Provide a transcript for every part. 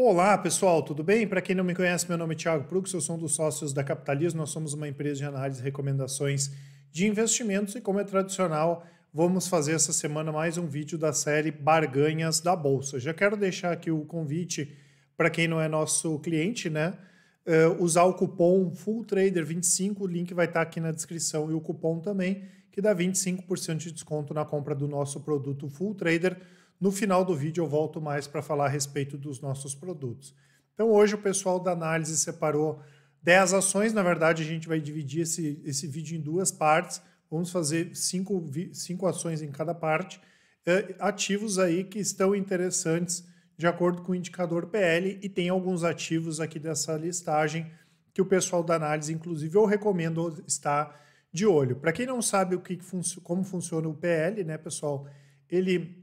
Olá, pessoal, tudo bem? Para quem não me conhece, meu nome é Thiago Prux, eu sou um dos sócios da Capitalismo. Nós somos uma empresa de análise e recomendações de investimentos e, como é tradicional, vamos fazer essa semana mais um vídeo da série Barganhas da Bolsa. Já quero deixar aqui o convite para quem não é nosso cliente, né? Uh, usar o cupom FULLTRADER25, o link vai estar tá aqui na descrição e o cupom também, que dá 25% de desconto na compra do nosso produto Full Trader no final do vídeo eu volto mais para falar a respeito dos nossos produtos. Então hoje o pessoal da análise separou 10 ações, na verdade a gente vai dividir esse, esse vídeo em duas partes, vamos fazer cinco, cinco ações em cada parte, é, ativos aí que estão interessantes de acordo com o indicador PL e tem alguns ativos aqui dessa listagem que o pessoal da análise, inclusive, eu recomendo estar de olho. Para quem não sabe o que, como funciona o PL, né, pessoal? Ele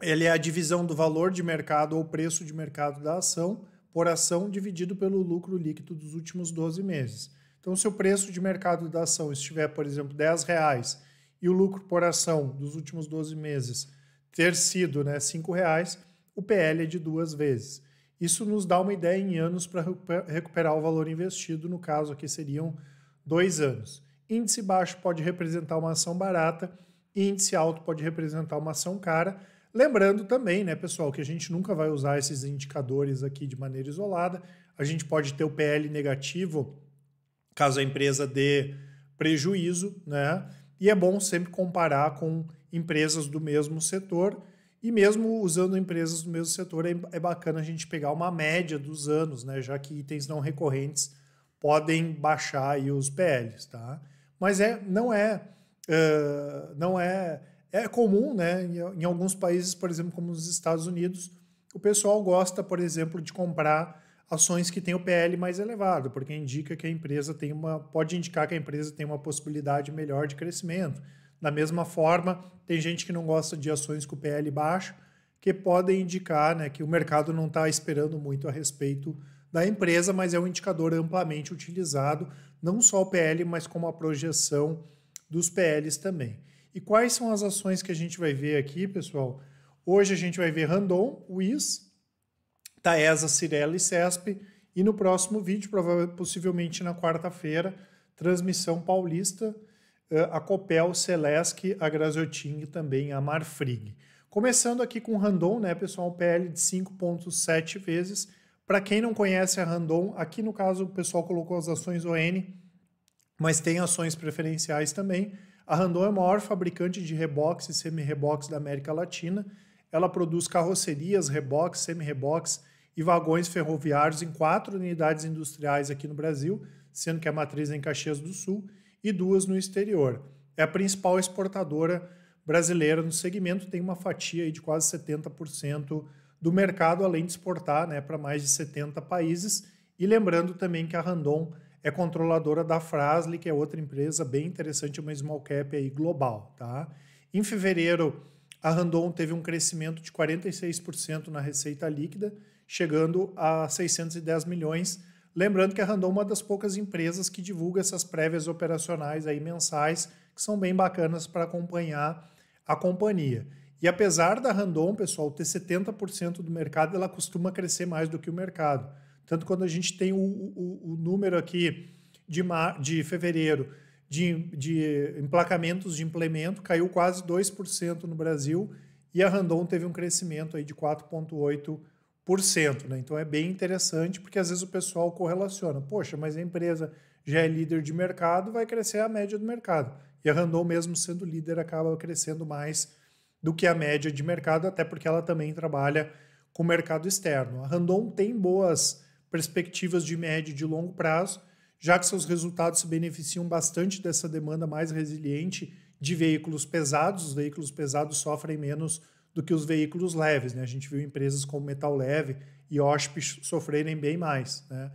ele é a divisão do valor de mercado ou preço de mercado da ação por ação dividido pelo lucro líquido dos últimos 12 meses. Então, se o preço de mercado da ação estiver, por exemplo, R$ reais e o lucro por ação dos últimos 12 meses ter sido né, R$ reais, o PL é de duas vezes. Isso nos dá uma ideia em anos para recuperar o valor investido, no caso aqui seriam dois anos. Índice baixo pode representar uma ação barata, índice alto pode representar uma ação cara Lembrando também, né, pessoal, que a gente nunca vai usar esses indicadores aqui de maneira isolada. A gente pode ter o PL negativo caso a empresa dê prejuízo, né? E é bom sempre comparar com empresas do mesmo setor. E mesmo usando empresas do mesmo setor, é, é bacana a gente pegar uma média dos anos, né? Já que itens não recorrentes podem baixar aí os PLs, tá? Mas é, não é, uh, não é é comum, né? Em alguns países, por exemplo, como nos Estados Unidos, o pessoal gosta, por exemplo, de comprar ações que têm o PL mais elevado, porque indica que a empresa tem uma. pode indicar que a empresa tem uma possibilidade melhor de crescimento. Da mesma forma, tem gente que não gosta de ações com PL baixo, que podem indicar né, que o mercado não está esperando muito a respeito da empresa, mas é um indicador amplamente utilizado, não só o PL, mas como a projeção dos PLs também. E quais são as ações que a gente vai ver aqui, pessoal? Hoje a gente vai ver Randon, Wiz, Taesa, Cirela e CESP. E no próximo vídeo, possivelmente na quarta-feira, transmissão paulista, eh, a Copel, Celesc, a Graziotin e também a Marfrig. Começando aqui com Randon, né, pessoal? PL de 5,7 vezes. Para quem não conhece a Randon, aqui no caso o pessoal colocou as ações ON, mas tem ações preferenciais também. A Randon é o maior fabricante de reboques e semi-reboques da América Latina. Ela produz carrocerias, reboques, semi-reboques e vagões ferroviários em quatro unidades industriais aqui no Brasil, sendo que a matriz é em Caxias do Sul e duas no exterior. É a principal exportadora brasileira no segmento, tem uma fatia de quase 70% do mercado, além de exportar né, para mais de 70 países. E lembrando também que a Randon é controladora da Frasle, que é outra empresa bem interessante, uma small cap aí global, tá? Em fevereiro, a Randon teve um crescimento de 46% na receita líquida, chegando a 610 milhões. Lembrando que a Randon é uma das poucas empresas que divulga essas prévias operacionais aí mensais, que são bem bacanas para acompanhar a companhia. E apesar da Randon, pessoal, ter 70% do mercado, ela costuma crescer mais do que o mercado. Tanto quando a gente tem o, o, o número aqui de, mar, de fevereiro de, de emplacamentos de implemento, caiu quase 2% no Brasil e a Randon teve um crescimento aí de 4,8%. Né? Então é bem interessante, porque às vezes o pessoal correlaciona. Poxa, mas a empresa já é líder de mercado, vai crescer a média do mercado. E a Randon, mesmo sendo líder, acaba crescendo mais do que a média de mercado, até porque ela também trabalha com o mercado externo. A Randon tem boas perspectivas de médio e de longo prazo, já que seus resultados se beneficiam bastante dessa demanda mais resiliente de veículos pesados. Os veículos pesados sofrem menos do que os veículos leves. Né? A gente viu empresas como Metal Leve e OSP sofrerem bem mais. Né?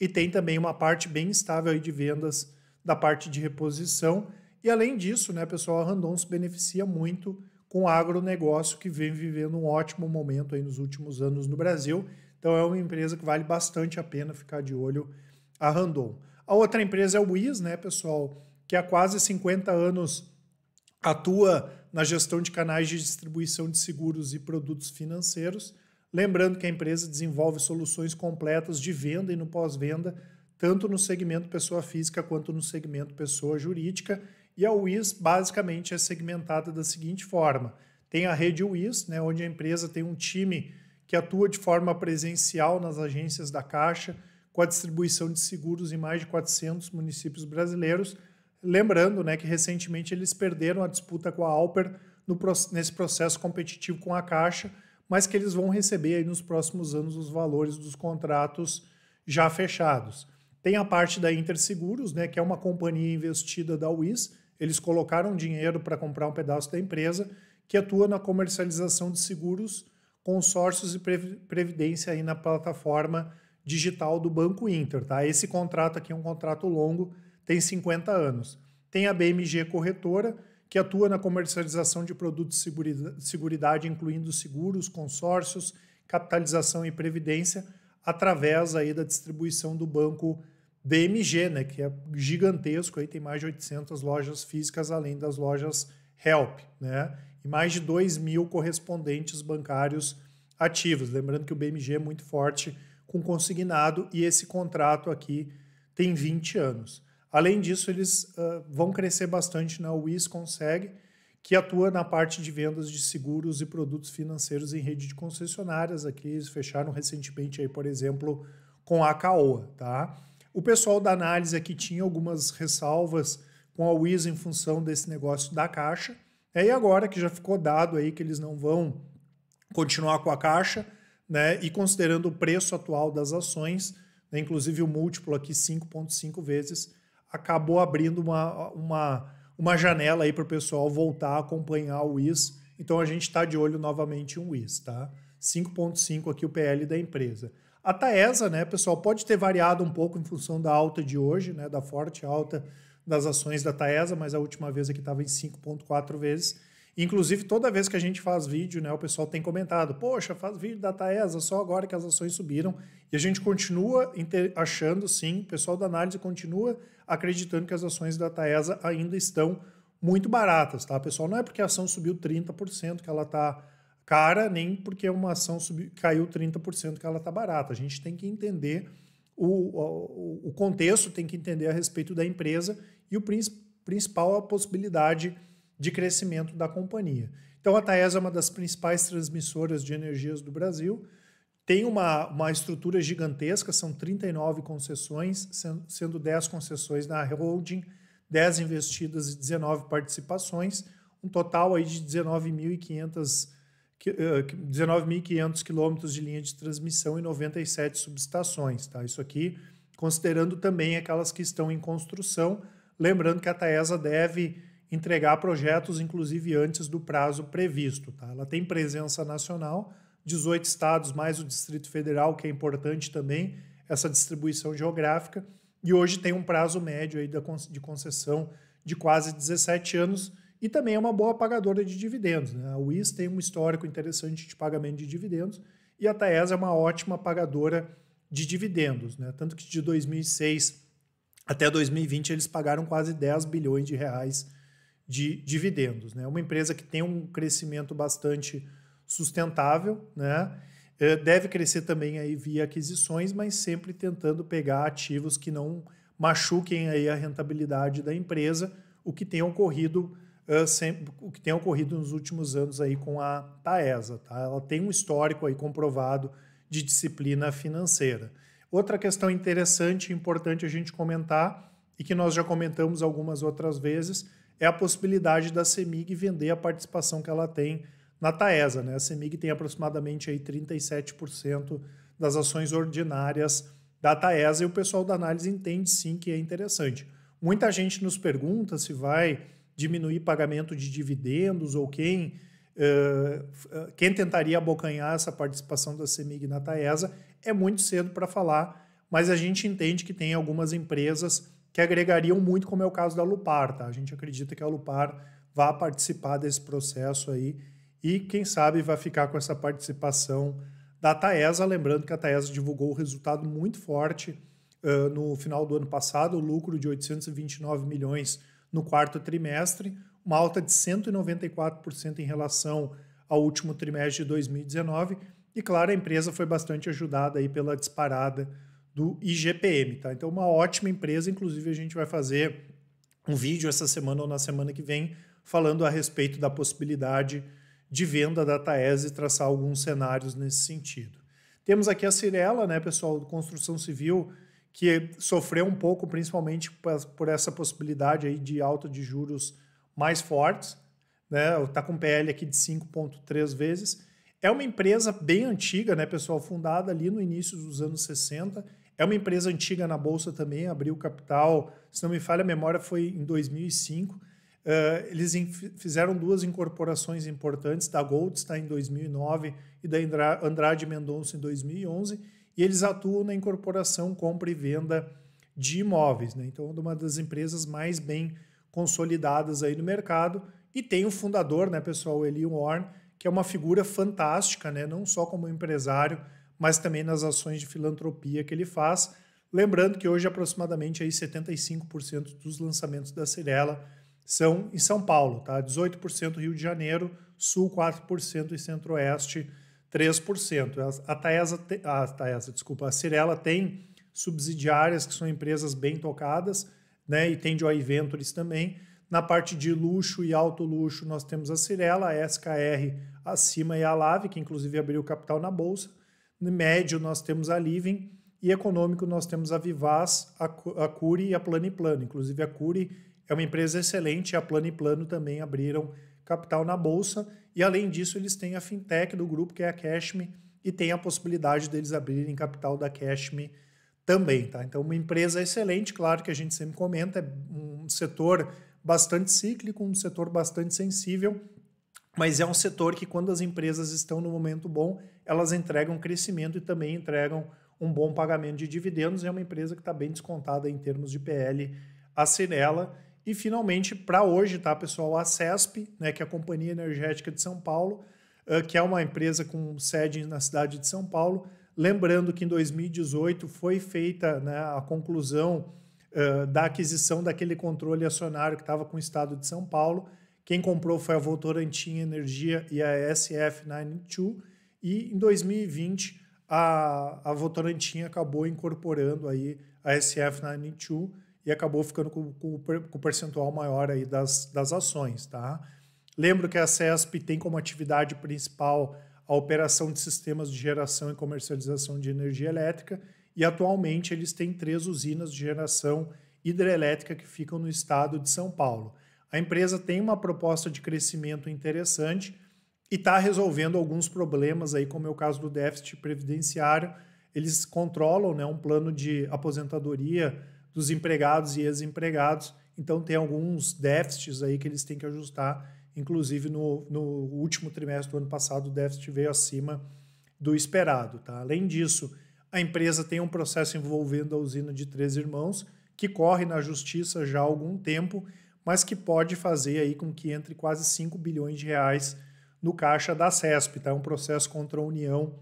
E tem também uma parte bem estável de vendas da parte de reposição. E além disso, né, pessoal, a Randon se beneficia muito com o agronegócio que vem vivendo um ótimo momento aí nos últimos anos no Brasil então é uma empresa que vale bastante a pena ficar de olho a Randon. A outra empresa é o WIS, né, pessoal, que há quase 50 anos atua na gestão de canais de distribuição de seguros e produtos financeiros. Lembrando que a empresa desenvolve soluções completas de venda e no pós-venda, tanto no segmento pessoa física quanto no segmento pessoa jurídica. E a WIS basicamente é segmentada da seguinte forma: tem a rede WIS, né, onde a empresa tem um time que atua de forma presencial nas agências da Caixa, com a distribuição de seguros em mais de 400 municípios brasileiros. Lembrando né, que recentemente eles perderam a disputa com a Alper no, nesse processo competitivo com a Caixa, mas que eles vão receber aí nos próximos anos os valores dos contratos já fechados. Tem a parte da Interseguros, né, que é uma companhia investida da UIS, eles colocaram dinheiro para comprar um pedaço da empresa, que atua na comercialização de seguros consórcios e previdência aí na plataforma digital do Banco Inter, tá? Esse contrato aqui é um contrato longo, tem 50 anos. Tem a BMG Corretora, que atua na comercialização de produtos de seguridade, incluindo seguros, consórcios, capitalização e previdência, através aí da distribuição do banco BMG, né, que é gigantesco, aí tem mais de 800 lojas físicas, além das lojas Help, né? mais de 2 mil correspondentes bancários ativos. Lembrando que o BMG é muito forte com consignado e esse contrato aqui tem 20 anos. Além disso, eles uh, vão crescer bastante na Wisconseg, que atua na parte de vendas de seguros e produtos financeiros em rede de concessionárias. Aqui eles fecharam recentemente, aí, por exemplo, com a Caoa. Tá? O pessoal da análise aqui tinha algumas ressalvas com a Wis em função desse negócio da Caixa, é, e agora que já ficou dado aí que eles não vão continuar com a caixa, né? E considerando o preço atual das ações, né, inclusive o múltiplo aqui 5,5 vezes, acabou abrindo uma, uma, uma janela aí para o pessoal voltar a acompanhar o WIS. Então a gente está de olho novamente em WIS, tá? 5,5 aqui o PL da empresa. A Taesa, né, pessoal, pode ter variado um pouco em função da alta de hoje, né, da forte alta das ações da Taesa, mas a última vez aqui estava em 5,4 vezes. Inclusive, toda vez que a gente faz vídeo, né, o pessoal tem comentado: Poxa, faz vídeo da Taesa só agora que as ações subiram. E a gente continua achando, sim, o pessoal da análise continua acreditando que as ações da Taesa ainda estão muito baratas, tá, pessoal? Não é porque a ação subiu 30% que ela está cara, nem porque uma ação subiu, caiu 30% que ela está barata. A gente tem que entender o, o, o contexto, tem que entender a respeito da empresa e o principal é a possibilidade de crescimento da companhia. Então a Taesa é uma das principais transmissoras de energias do Brasil, tem uma, uma estrutura gigantesca, são 39 concessões, sendo 10 concessões na holding, 10 investidas e 19 participações, um total aí de 19.500 19.500 eh, quilômetros de linha de transmissão e 97 subestações. Tá? Isso aqui considerando também aquelas que estão em construção, Lembrando que a Taesa deve entregar projetos, inclusive antes do prazo previsto. Tá? Ela tem presença nacional, 18 estados mais o Distrito Federal, que é importante também, essa distribuição geográfica, e hoje tem um prazo médio aí de concessão de quase 17 anos e também é uma boa pagadora de dividendos. Né? A WIS tem um histórico interessante de pagamento de dividendos e a Taesa é uma ótima pagadora de dividendos. Né? Tanto que de 2006 até 2020, eles pagaram quase 10 bilhões de reais de dividendos. Né? Uma empresa que tem um crescimento bastante sustentável, né? Eh, deve crescer também aí via aquisições, mas sempre tentando pegar ativos que não machuquem aí a rentabilidade da empresa, o que tem ocorrido uh, eh, sempre, o que tem ocorrido nos últimos anos aí com a Taesa. Tá? Ela tem um histórico aí comprovado de disciplina financeira. Outra questão interessante e importante a gente comentar, e que nós já comentamos algumas outras vezes, é a possibilidade da CEMIG vender a participação que ela tem na Taesa. Né? A CEMIG tem aproximadamente aí 37% das ações ordinárias da Taesa e o pessoal da análise entende sim que é interessante. Muita gente nos pergunta se vai diminuir pagamento de dividendos ou quem Uh, quem tentaria abocanhar essa participação da CEMIG na Taesa é muito cedo para falar, mas a gente entende que tem algumas empresas que agregariam muito, como é o caso da Lupar, tá? A gente acredita que a Lupar vá participar desse processo aí e quem sabe vai ficar com essa participação da Taesa, lembrando que a Taesa divulgou o um resultado muito forte uh, no final do ano passado, o lucro de 829 milhões no quarto trimestre, uma alta de 194% em relação ao último trimestre de 2019 e claro, a empresa foi bastante ajudada aí pela disparada do IGPM, tá? Então, uma ótima empresa, inclusive a gente vai fazer um vídeo essa semana ou na semana que vem falando a respeito da possibilidade de venda da Taesa e traçar alguns cenários nesse sentido. Temos aqui a Cirela, né, pessoal, construção civil, que sofreu um pouco, principalmente por essa possibilidade aí de alta de juros mais fortes, né? Está com PL aqui de 5,3 vezes é uma empresa bem antiga, né, pessoal? Fundada ali no início dos anos 60. É uma empresa antiga na Bolsa também, abriu capital, se não me falha a memória, foi em 2005. Uh, eh, eles fizeram duas incorporações importantes, da Goldstein em 2009 e da Andrade Mendonça em 2011, e eles atuam na incorporação, compra e venda de imóveis. Né? Então, é uma das empresas mais bem consolidadas aí no mercado. E tem o fundador, né, pessoal, Eli Warren, que é uma figura fantástica, né? não só como empresário, mas também nas ações de filantropia que ele faz. Lembrando que hoje aproximadamente aí 75% dos lançamentos da Cirela são em São Paulo, tá? 18% Rio de Janeiro, Sul 4% e Centro-Oeste 3%. A Taesa, a Taesa, desculpa, a Cirela tem subsidiárias que são empresas bem tocadas, né? E tem Joy Ventures também, na parte de luxo e alto luxo, nós temos a Cirela, a SKR acima e a Lave, que inclusive abriu capital na bolsa. No médio, nós temos a Living e econômico, nós temos a Vivaz, a Curi e a Plano Plano. Inclusive, a Curi é uma empresa excelente, a Plano Plano também abriram capital na bolsa. E além disso, eles têm a fintech do grupo, que é a Cashme, e tem a possibilidade deles abrirem capital da Cashme também. Tá? Então, uma empresa excelente, claro que a gente sempre comenta, é um setor bastante cíclico, um setor bastante sensível, mas é um setor que, quando as empresas estão no momento bom, elas entregam crescimento e também entregam um bom pagamento de dividendos. É uma empresa que está bem descontada em termos de PL, a Cinela. E finalmente, para hoje, tá, pessoal, a CESP, né, que é a Companhia Energética de São Paulo, uh, que é uma empresa com sede na cidade de São Paulo. Lembrando que em 2018 foi feita né, a conclusão eh, da aquisição daquele controle acionário que estava com o Estado de São Paulo. Quem comprou foi a Voltorantim Energia e a SF92. E em 2020, a, a Votorantim acabou incorporando aí a SF92 e acabou ficando com, com, com o percentual maior aí das, das ações, tá? Lembro que a CESP tem como atividade principal a operação de sistemas de geração e comercialização de energia elétrica e atualmente eles têm três usinas de geração hidrelétrica que ficam no estado de São Paulo. A empresa tem uma proposta de crescimento interessante e está resolvendo alguns problemas aí, como é o caso do déficit previdenciário. Eles controlam né, um plano de aposentadoria dos empregados e ex-empregados, então tem alguns déficits aí que eles têm que ajustar. Inclusive, no, no último trimestre do ano passado, o déficit veio acima do esperado. Tá? Além disso, a empresa tem um processo envolvendo a usina de Três Irmãos, que corre na justiça já há algum tempo, mas que pode fazer aí com que entre quase 5 bilhões de reais no caixa da CESP, tá? É um processo contra a União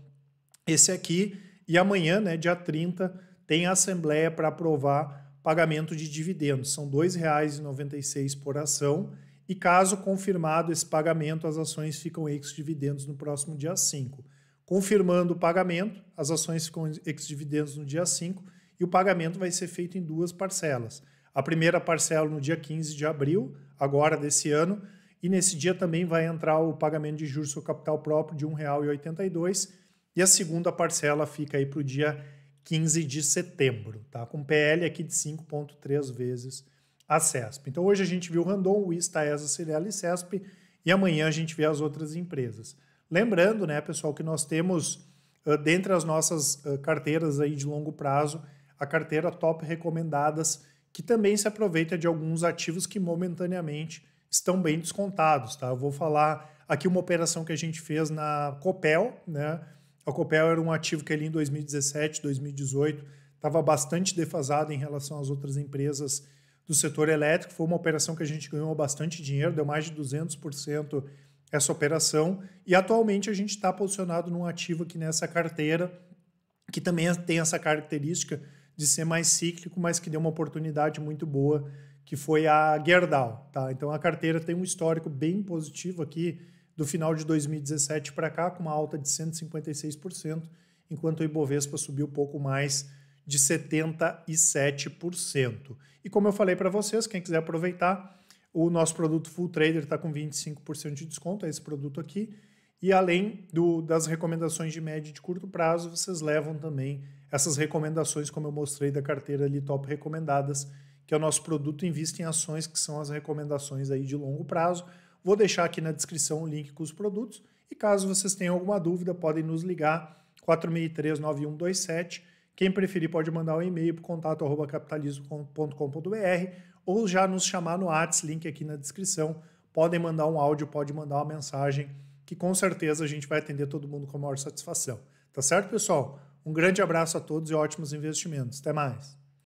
esse aqui e amanhã, né, dia 30, tem a assembleia para aprovar pagamento de dividendos. São R$ 2,96 por ação e caso confirmado esse pagamento, as ações ficam ex-dividendos no próximo dia 5. Confirmando o pagamento, as ações ficam ex-dividendos no dia 5 e o pagamento vai ser feito em duas parcelas. A primeira parcela no dia 15 de abril, agora desse ano, e nesse dia também vai entrar o pagamento de juros sobre capital próprio de R$ 1,82 e a segunda parcela fica aí para o dia 15 de setembro, tá? com PL aqui de 5,3 vezes a CESP. Então hoje a gente viu o Randon, o a Cirela e CESP e amanhã a gente vê as outras empresas. Lembrando, né, pessoal, que nós temos uh, dentre as nossas uh, carteiras aí de longo prazo, a carteira top recomendadas, que também se aproveita de alguns ativos que momentaneamente estão bem descontados, tá? Eu vou falar aqui uma operação que a gente fez na Copel, né? A Copel era um ativo que ali em 2017, 2018 estava bastante defasado em relação às outras empresas do setor elétrico. Foi uma operação que a gente ganhou bastante dinheiro, deu mais de 200% essa operação. E atualmente a gente está posicionado num ativo aqui nessa carteira, que também tem essa característica de ser mais cíclico, mas que deu uma oportunidade muito boa, que foi a Gerdau. Tá? Então a carteira tem um histórico bem positivo aqui do final de 2017 para cá, com uma alta de 156%, enquanto o Ibovespa subiu pouco mais de 77%. E como eu falei para vocês, quem quiser aproveitar, o nosso produto Full Trader está com 25% de desconto, é esse produto aqui. E além do, das recomendações de médio e de curto prazo, vocês levam também essas recomendações, como eu mostrei da carteira ali top recomendadas, que é o nosso produto Invista em Ações, que são as recomendações aí de longo prazo. Vou deixar aqui na descrição o link com os produtos. E caso vocês tenham alguma dúvida, podem nos ligar 463-9127. Quem preferir pode mandar um e-mail para contato capitalismo.com.br ou já nos chamar no Whats, link aqui na descrição. Podem mandar um áudio, pode mandar uma mensagem, que com certeza a gente vai atender todo mundo com a maior satisfação. Tá certo, pessoal? Um grande abraço a todos e ótimos investimentos. Até mais.